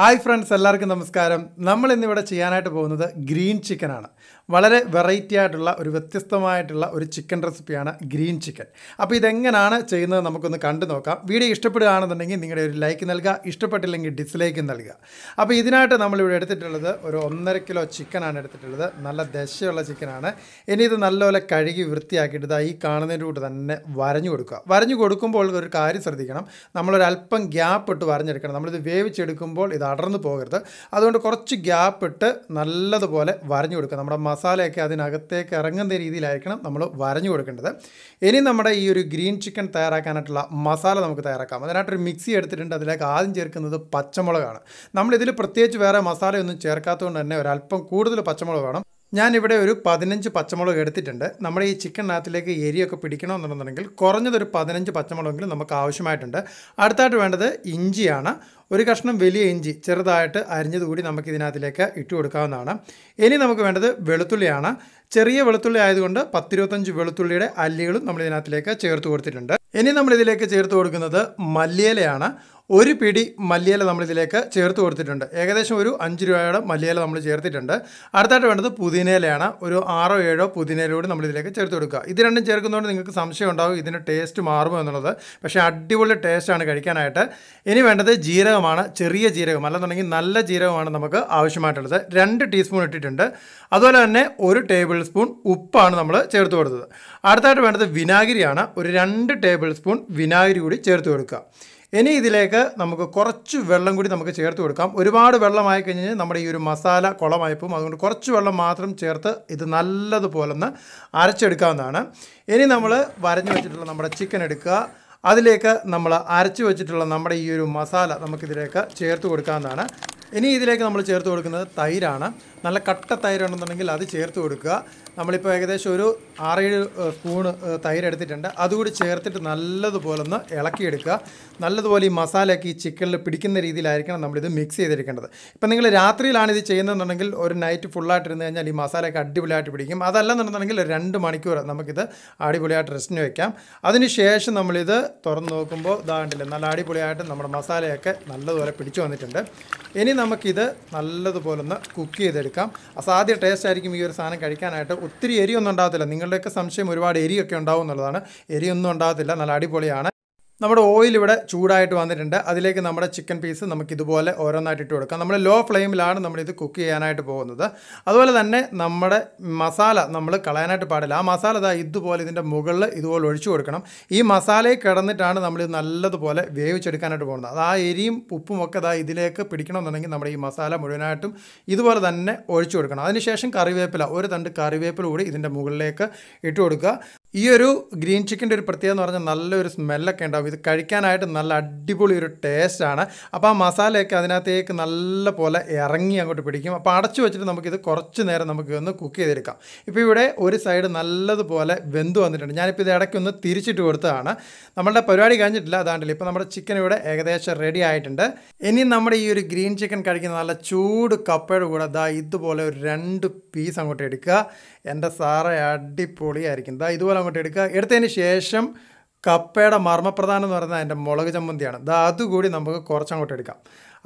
hi friends എല്ലാവർക്കും നമസ്കാരം നമ്മൾ ഇന്നിവിടെ ചെയ്യാനായിട്ട് പോകുന്നത് ഗ്രീൻ ചിക്കനാണ് വളരെ വെറൈറ്റി ആയിട്ടുള്ള ഒരു വ്യത്യസ്തമായിട്ടുള്ള ഒരു ചിക്കൻ റെസിപ്പിയാണ് ഗ്രീൻ ചിക്കൻ അപ്പോൾ ഇതെങ്ങനെയാണ് ചെയ്യുന്നത് നമുക്കൊന്ന് കണ്ടു നോക്കാം വീഡിയോ ഇഷ്ടപ്പെടുകയാണെന്നുണ്ടെങ്കിൽ നിങ്ങളുടെ ഒരു ലൈക്ക് നൽകുക ഇഷ്ടപ്പെട്ടില്ലെങ്കിൽ ഡിസ്ലൈക്ക് നൽകുക അപ്പോൾ ഇതിനായിട്ട് നമ്മളിവിടെ എടുത്തിട്ടുള്ളത് ഒരു ഒന്നര കിലോ ചിക്കനാണ് എടുത്തിട്ടുള്ളത് നല്ല ദശയുള്ള ചിക്കനാണ് ഇനി ഇത് നല്ലപോലെ കഴുകി വൃത്തിയാക്കിയിട്ട് ഇതാ ഈ കാണുന്നതിൻ്റെ കൂടെ തന്നെ വരഞ്ഞു കൊടുക്കുക വരഞ്ഞു കൊടുക്കുമ്പോൾ ഒരു കാര്യം ശ്രദ്ധിക്കണം അല്പം ഗ്യാപ്പ് ഇട്ട് വരഞ്ഞെടുക്കണം നമ്മളിത് വേവിച്ചെടുക്കുമ്പോൾ ഇത് അടർന്നു പോകരുത് അതുകൊണ്ട് കുറച്ച് ഗ്യാപ്പ് ഇട്ട് നല്ലതുപോലെ വരഞ്ഞു കൊടുക്കുക നമ്മുടെ മസാലയൊക്കെ അതിനകത്തേക്ക് ഇറങ്ങുന്ന രീതിയിലായിരിക്കണം നമ്മൾ വരഞ്ഞു കൊടുക്കേണ്ടത് ഇനി നമ്മുടെ ഈ ഒരു ഗ്രീൻ ചിക്കൻ തയ്യാറാക്കാനായിട്ടുള്ള മസാല നമുക്ക് തയ്യാറാക്കാം അതിനായിട്ടൊരു മിക്സി എടുത്തിട്ടുണ്ട് അതിലേക്ക് ആദ്യം ചേർക്കുന്നത് പച്ചമുളകാണ് നമ്മളിതിൽ പ്രത്യേകിച്ച് വേറെ മസാലയൊന്നും ചേർക്കാത്തതുകൊണ്ട് തന്നെ ഒരല്പം കൂടുതൽ പച്ചമുളക് വേണം ഞാനിവിടെ ഒരു പതിനഞ്ച് പച്ചമുളക് എടുത്തിട്ടുണ്ട് നമ്മുടെ ഈ ചിക്കനകത്തിലേക്ക് എരിയൊക്കെ പിടിക്കണമെന്നുണ്ടെങ്കിൽ കുറഞ്ഞതൊരു പതിനഞ്ച് പച്ചമുളകെങ്കിലും നമുക്ക് ആവശ്യമായിട്ടുണ്ട് അടുത്തായിട്ട് വേണ്ടത് ഇഞ്ചിയാണ് ഒരു കഷ്ണം വലിയ ഇഞ്ചി ചെറുതായിട്ട് അരിഞ്ഞത് കൂടി നമുക്ക് ഇതിനകത്തിലേക്ക് ഇട്ട് കൊടുക്കാവുന്നതാണ് ഇനി നമുക്ക് വേണ്ടത് വെളുത്തുള്ളിയാണ് ചെറിയ വെളുത്തുള്ളി ആയതുകൊണ്ട് പത്തിരുപത്തഞ്ച് വെളുത്തുള്ളിയുടെ അല്ലികളും നമ്മൾ ഇതിനകത്തിലേക്ക് ചേർത്ത് കൊടുത്തിട്ടുണ്ട് ഇനി നമ്മൾ ഇതിലേക്ക് ചേർത്ത് കൊടുക്കുന്നത് മല്ലിയിലയാണ് ഒരു പിടി മല്ലിയില നമ്മളിതിലേക്ക് ചേർത്ത് കൊടുത്തിട്ടുണ്ട് ഏകദേശം ഒരു അഞ്ച് രൂപയുടെ മല്ലിയില നമ്മൾ ചേർത്തിട്ടുണ്ട് അടുത്തായിട്ട് വേണ്ടത് പുതിനയിലയാണ് ഒരു ആറോ ഏഴോ പുതിനയിലൂടെ നമ്മളിതിലേക്ക് ചേർത്ത് കൊടുക്കുക ഇത് രണ്ടും ചേർക്കുന്നതുകൊണ്ട് നിങ്ങൾക്ക് സംശയം ഉണ്ടാകും ഇതിൻ്റെ ടേസ്റ്റ് മാറുമോ എന്നുള്ളത് പക്ഷേ അടിപൊളി ടേസ്റ്റാണ് കഴിക്കാനായിട്ട് ഇനി വേണ്ടത് ജീരകമാണ് ചെറിയ ജീരകം അല്ലെന്നുണ്ടെങ്കിൽ നല്ല ജീരകമാണ് നമുക്ക് ആവശ്യമായിട്ടുള്ളത് രണ്ട് ടീസ്പൂൺ ഇട്ടിട്ടുണ്ട് അതുപോലെ തന്നെ ഒരു ടേബിൾ സ്പൂൺ ഉപ്പാണ് നമ്മൾ ചേർത്ത് കൊടുത്തത് അടുത്തായിട്ട് വേണ്ടത് വിനാഗിരിയാണ് ഒരു രണ്ട് ടേബിൾ സ്പൂൺ വിനാഗിരി കൂടി ചേർത്ത് കൊടുക്കുക ഇനി ഇതിലേക്ക് നമുക്ക് കുറച്ച് വെള്ളം കൂടി നമുക്ക് ചേർത്ത് കൊടുക്കാം ഒരുപാട് വെള്ളമായി കഴിഞ്ഞ് നമ്മുടെ ഈ ഒരു മസാല കുളമായി പോകും അതുകൊണ്ട് കുറച്ച് വെള്ളം മാത്രം ചേർത്ത് ഇത് നല്ലതുപോലൊന്ന് അരച്ചെടുക്കാവുന്നതാണ് ഇനി നമ്മൾ വരഞ്ഞു വെച്ചിട്ടുള്ള നമ്മുടെ ചിക്കൻ എടുക്കുക അതിലേക്ക് നമ്മൾ അരച്ചു വെച്ചിട്ടുള്ള നമ്മുടെ ഈ ഒരു മസാല നമുക്കിതിലേക്ക് ചേർത്ത് കൊടുക്കാവുന്നതാണ് ഇനി ഇതിലേക്ക് നമ്മൾ ചേർത്ത് കൊടുക്കുന്നത് തൈരാണ് നല്ല കട്ട തൈരാണെന്നുണ്ടെങ്കിൽ അത് ചേർത്ത് കൊടുക്കുക നമ്മളിപ്പോൾ ഏകദേശം ഒരു ആറേഴ് സ്പൂണ് തൈരെടുത്തിട്ടുണ്ട് അതുകൂടി ചേർത്തിട്ട് നല്ലതുപോലെ ഒന്ന് ഇളക്കിയെടുക്കുക നല്ലതുപോലെ ഈ മസാലയൊക്കെ ഈ ചിക്കനിൽ പിടിക്കുന്ന രീതിയിലായിരിക്കണം നമ്മളിത് മിക്സ് ചെയ്തെടുക്കേണ്ടത് ഇപ്പം നിങ്ങൾ രാത്രിയിലാണ് ഇത് ചെയ്യുന്നതെന്നുണ്ടെങ്കിൽ ഒരു നൈറ്റ് ഫുള്ളായിട്ട് ഇരുന്ന് കഴിഞ്ഞാൽ ഈ മസാലയൊക്കെ അടിപൊളിയായിട്ട് പിടിക്കും അതല്ലെന്നുണ്ടെന്നുണ്ടെങ്കിൽ രണ്ട് മണിക്കൂർ നമുക്കിത് അടിപൊളിയായിട്ട് റെസ്റ്റിന് വെക്കാം അതിനുശേഷം നമ്മളിത് തുറന്ന് നോക്കുമ്പോൾ ഇതാണ്ടില്ല നല്ല അടിപൊളിയായിട്ട് നമ്മുടെ മസാലയൊക്കെ നല്ലതുപോലെ പിടിച്ചു വന്നിട്ടുണ്ട് ഇനി നമുക്കിത് നല്ലതുപോലെ ഒന്ന് കുക്ക് ചെയ്തെടുക്കാം അസാധ്യ ടേസ്റ്റ് ആയിരിക്കും ഈ ഒരു സാധനം കഴിക്കാനായിട്ട് ഒത്തിരി എരിയൊന്നും ഉണ്ടാകത്തില്ല നിങ്ങളുടെയൊക്കെ സംശയം ഒരുപാട് എരിയൊക്കെ ഉണ്ടാവും എന്നുള്ളതാണ് എരിയൊന്നും ഉണ്ടാകത്തില്ല നല്ല അടിപൊളിയാണ് നമ്മുടെ ഓയിൽ ഇവിടെ ചൂടായിട്ട് വന്നിട്ടുണ്ട് അതിലേക്ക് നമ്മുടെ ചിക്കൻ പീസ് നമുക്ക് ഇതുപോലെ ഓരോന്നായിട്ട് ഇട്ട് കൊടുക്കാം നമ്മൾ ലോ ഫ്ലെയിമിലാണ് നമ്മളിത് കുക്ക് ചെയ്യാനായിട്ട് പോകുന്നത് അതുപോലെ തന്നെ നമ്മുടെ മസാല നമ്മൾ കളയാനായിട്ട് പാടില്ല ആ മസാല ഇതാ ഇതുപോലെ ഇതിൻ്റെ മുകളിൽ ഇതുപോലെ ഒഴിച്ചു കൊടുക്കണം ഈ മസാലയിൽ കിടന്നിട്ടാണ് നമ്മളിത് നല്ലതുപോലെ വേവിച്ചെടുക്കാനായിട്ട് പോകുന്നത് അത് ആ എരിയും ഉപ്പും ഒക്കെ ഇതാ ഇതിലേക്ക് പിടിക്കണമെന്നുണ്ടെങ്കിൽ നമ്മുടെ ഈ മസാല മുഴുവനായിട്ടും ഇതുപോലെ തന്നെ ഒഴിച്ചു കൊടുക്കണം അതിനുശേഷം കറിവേപ്പില ഒരു തണ്ട് കറിവേപ്പില കൂടി ഇതിൻ്റെ മുകളിലേക്ക് ഇട്ട് കൊടുക്കുക ഈ ഒരു ഗ്രീൻ ചിക്കൻ്റെ ഒരു പ്രത്യേകത എന്ന് പറഞ്ഞാൽ നല്ലൊരു സ്മെല്ലൊക്കെ ഉണ്ടാകും ഇത് കഴിക്കാനായിട്ട് നല്ല അടിപൊളി ഒരു ടേസ്റ്റാണ് അപ്പോൾ ആ മസാലയൊക്കെ അതിനകത്തേക്ക് നല്ല പോലെ ഇറങ്ങി അങ്ങോട്ട് പിടിക്കും അപ്പോൾ അടച്ചു വെച്ചിട്ട് നമുക്കിത് കുറച്ച് നേരം നമുക്ക് ഒന്ന് കുക്ക് ചെയ്തെടുക്കാം ഇപ്പോൾ ഇവിടെ ഒരു സൈഡ് നല്ലതുപോലെ വെന്ത് വന്നിട്ടുണ്ട് ഞാനിപ്പോൾ ഇത് ഇടയ്ക്കൊന്ന് തിരിച്ചിട്ട് കൊടുത്തതാണ് നമ്മളുടെ പരിപാടി കഴിഞ്ഞിട്ടില്ല അതാണ്ടല്ലോ ഇപ്പോൾ നമ്മുടെ ചിക്കൻ ഇവിടെ ഏകദേശം റെഡി ആയിട്ടുണ്ട് ഇനി നമ്മുടെ ഈ ഒരു ഗ്രീൻ ചിക്കൻ കഴിക്കുന്ന നല്ല ചൂട് കപ്പയുടെ കൂടെ ദാ ഇതുപോലെ ഒരു രണ്ട് പീസ് അങ്ങോട്ട് എടുക്കുക എൻ്റെ സാറേ അടിപൊളിയായിരിക്കും ദാ ഇതുപോലെ അങ്ങോട്ട് എടുക്കുക എടുത്തതിന് ശേഷം കപ്പയുടെ മർമ്മപ്രധാനം എന്ന് പറയുന്നത് അതിൻ്റെ മുളക് ചമ്മന്തിയാണ് അത് അതുകൂടി നമുക്ക് കുറച്ചങ്ങോട്ട് എടുക്കാം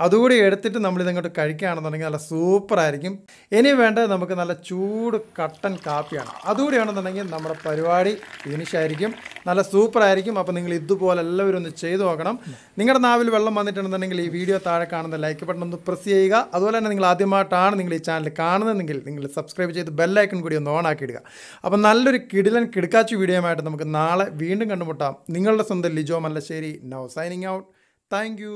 അതുകൂടി എടുത്തിട്ട് നമ്മൾ ഇതങ്ങോട്ട് കഴിക്കുകയാണെന്നുണ്ടെങ്കിൽ നല്ല സൂപ്പറായിരിക്കും ഇനി വേണ്ടത് നമുക്ക് നല്ല ചൂട് കട്ടൻ കാപ്പിയാണ് അതുകൂടിയാണെന്നുണ്ടെങ്കിൽ നമ്മുടെ പരിപാടി ഫിനിഷായിരിക്കും നല്ല സൂപ്പറായിരിക്കും അപ്പോൾ നിങ്ങൾ ഇതുപോലെ എല്ലാവരും ഒന്ന് ചെയ്തു നോക്കണം നിങ്ങളുടെ നാവിൽ വെള്ളം വന്നിട്ടുണ്ടെന്നുണ്ടെങ്കിൽ ഈ വീഡിയോ താഴെ കാണുന്ന ലൈക്ക് ബട്ടൺ ഒന്ന് പ്രസ് ചെയ്യുക അതുപോലെ തന്നെ നിങ്ങൾ ആദ്യമായിട്ടാണ് നിങ്ങൾ ഈ ചാനൽ കാണുന്നതെങ്കിൽ നിങ്ങൾ സബ്സ്ക്രൈബ് ചെയ്ത് ബെല്ലൈക്കൺ കൂടി ഒന്ന് ഓൺ ആക്കി ഇടുക അപ്പോൾ നല്ലൊരു കിടിലൻ കിടക്കാച്ചു വീഡിയോയുമായിട്ട് നമുക്ക് നാളെ വീണ്ടും കണ്ടുമുട്ടാം നിങ്ങളുടെ സ്വന്തം Lijo Mallassery no signing out thank U